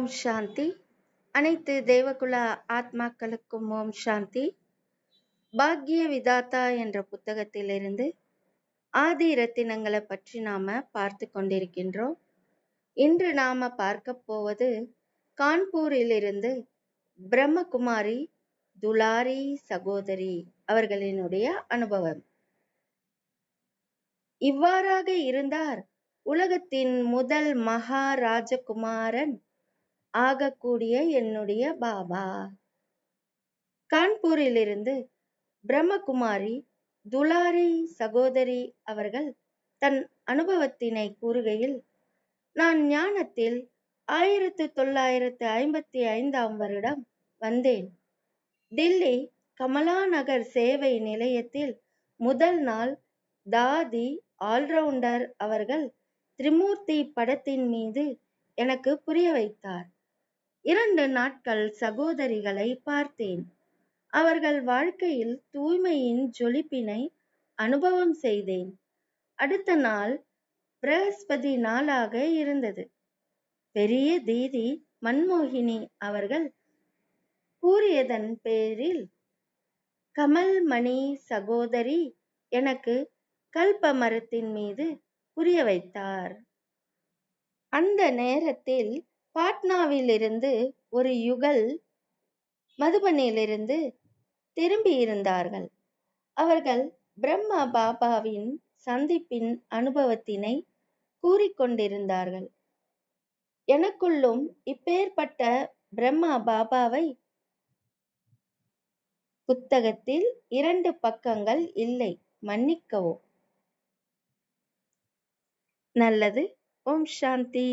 ஓம் சாந்தி அனைத்து தேவகுல ஆத்மாக்களுக்கும் ஓம் சாந்தி பாக்ய விதாத்தா என்ற புத்தகத்திலிருந்து ஆதி ரத்தினங்களை பற்றி நாம் பார்த்து கொண்டிருக்கின்றோம் இன்று நாம் பார்க்க போவது கான்பூரிலிருந்து பிரம்மகுமாரி துலாரி சகோதரி அவர்களினுடைய அனுபவம் இவ்வாறாக இருந்தார் உலகத்தின் முதல் மகாராஜகுமாரன் ஆகக்கூடிய என்னுடைய பாபா கான்பூரிலிருந்து பிரம்மகுமாரி துலாரி சகோதரி அவர்கள் தன் அனுபவத்தினை கூறுகையில் நான் ஞானத்தில் ஆயிரத்து தொள்ளாயிரத்து ஐம்பத்தி ஐந்தாம் வருடம் வந்தேன் கமலா கமலாநகர் சேவை நிலையத்தில் முதல் நாள் தாதி ஆல்ரவுண்டர் அவர்கள் திரிமூர்த்தி படத்தின் மீது எனக்கு புரிய வைத்தார் இரண்டு நாட்கள் சகோதரிகளை பார்த்தேன் அவர்கள் வாழ்க்கையில் தூய்மையின் ஜொலிப்பினை அனுபவம் செய்தேன் அடுத்த நாள் பிரகஸ்பதி நாளாக இருந்தது பெரிய தீதி மன்மோகினி அவர்கள் கூறியதன் பேரில் கமல்மணி சகோதரி எனக்கு கல்ப மரத்தின் மீது புரிய வைத்தார் அந்த நேரத்தில் பாட்னாவிலிருந்து ஒரு யுகல் மதுபனிலிருந்து திரும்பியிருந்தார்கள் அவர்கள் பிரம்மா பாபாவின் சந்திப்பின் அனுபவத்தினை கூறிக்கொண்டிருந்தார்கள் எனக்குள்ளும் இப்பேற்பட்ட பிரம்மா பாபாவை புத்தகத்தில் இரண்டு பக்கங்கள் இல்லை மன்னிக்கவும் நல்லது ஓம் சாந்தி